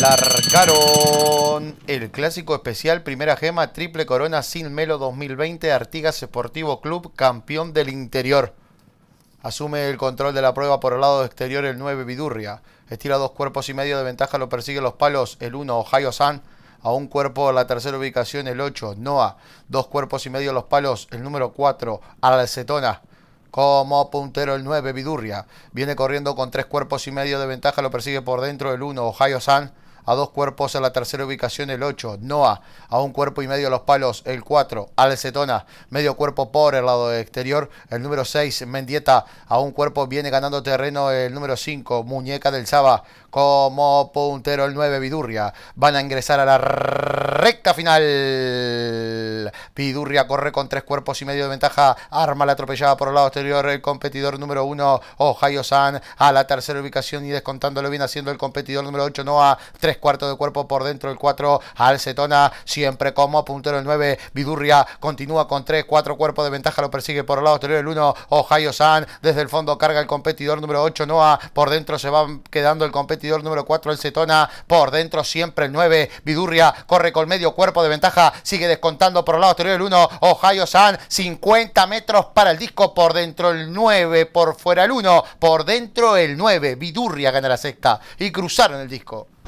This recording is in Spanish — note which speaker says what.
Speaker 1: Largaron el clásico especial, primera gema, triple corona, sin melo 2020, Artigas Esportivo Club, campeón del interior. Asume el control de la prueba por el lado exterior el 9 Vidurria. Estira dos cuerpos y medio de ventaja, lo persigue los palos el 1 Ohio San. A un cuerpo la tercera ubicación el 8 Noah. Dos cuerpos y medio los palos el número 4 Alcetona. Como puntero el 9 Vidurria. Viene corriendo con tres cuerpos y medio de ventaja, lo persigue por dentro el 1 Ohio San a dos cuerpos en la tercera ubicación el 8, Noah a un cuerpo y medio los palos el 4, Alcetona medio cuerpo por el lado exterior, el número 6, Mendieta a un cuerpo viene ganando terreno el número 5, Muñeca del Saba como puntero el 9, Vidurria, van a ingresar a la recta final, Vidurria corre con tres cuerpos y medio de ventaja, arma la atropellada por el lado exterior el competidor número 1, Ohio San a la tercera ubicación y descontándolo viene haciendo el competidor número 8, Noah, tres cuarto de cuerpo por dentro el 4 Alcetona siempre como puntero el 9 Vidurria continúa con 3 4 cuerpos de ventaja lo persigue por el lado exterior el 1 Ohio San desde el fondo carga el competidor número 8 Noah por dentro se va quedando el competidor número 4 Alcetona por dentro siempre el 9 Vidurria corre con medio cuerpo de ventaja sigue descontando por el lado exterior el 1 Ohio San 50 metros para el disco por dentro el 9 por fuera el 1 por dentro el 9 Vidurria gana la sexta y cruzaron el disco